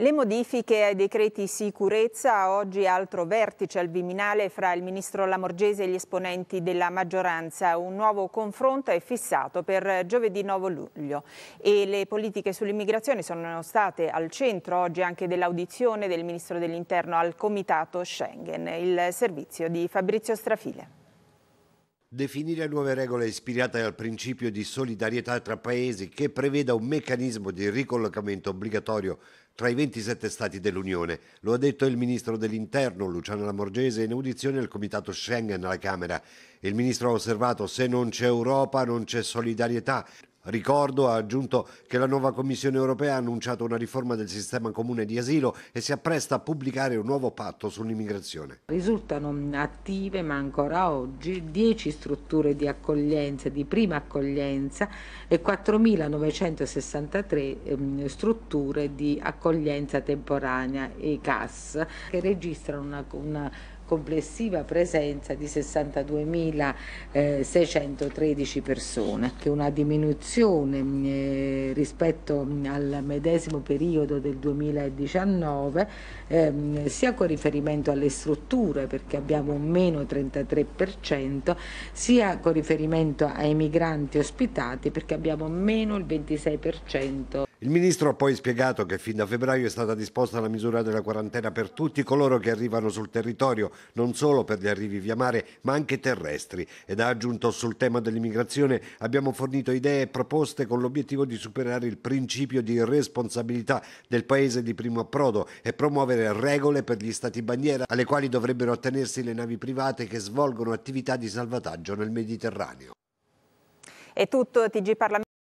Le modifiche ai decreti sicurezza, oggi altro vertice al Viminale fra il ministro Lamorgese e gli esponenti della maggioranza. Un nuovo confronto è fissato per giovedì 9 luglio e le politiche sull'immigrazione sono state al centro oggi anche dell'audizione del ministro dell'interno al comitato Schengen, il servizio di Fabrizio Strafile. Definire nuove regole ispirate al principio di solidarietà tra paesi che preveda un meccanismo di ricollocamento obbligatorio tra i 27 Stati dell'Unione. Lo ha detto il Ministro dell'Interno, Luciano Lamorgese, in audizione al Comitato Schengen alla Camera. Il Ministro ha osservato se non c'è Europa non c'è solidarietà Ricordo, ha aggiunto, che la nuova Commissione europea ha annunciato una riforma del sistema comune di asilo e si appresta a pubblicare un nuovo patto sull'immigrazione. Risultano attive, ma ancora oggi, 10 strutture di accoglienza, di prima accoglienza e 4.963 ehm, strutture di accoglienza temporanea e CAS che registrano una, una complessiva presenza di 62.613 persone, che è una diminuzione eh, rispetto al medesimo periodo del 2019, ehm, sia con riferimento alle strutture perché abbiamo un meno 33%, sia con riferimento ai migranti ospitati perché abbiamo meno il 26%. Il ministro ha poi spiegato che fin da febbraio è stata disposta la misura della quarantena per tutti coloro che arrivano sul territorio non solo per gli arrivi via mare ma anche terrestri ed ha aggiunto sul tema dell'immigrazione abbiamo fornito idee e proposte con l'obiettivo di superare il principio di responsabilità del paese di primo approdo e promuovere regole per gli stati bandiera alle quali dovrebbero attenersi le navi private che svolgono attività di salvataggio nel Mediterraneo. È tutto TG Parlamento.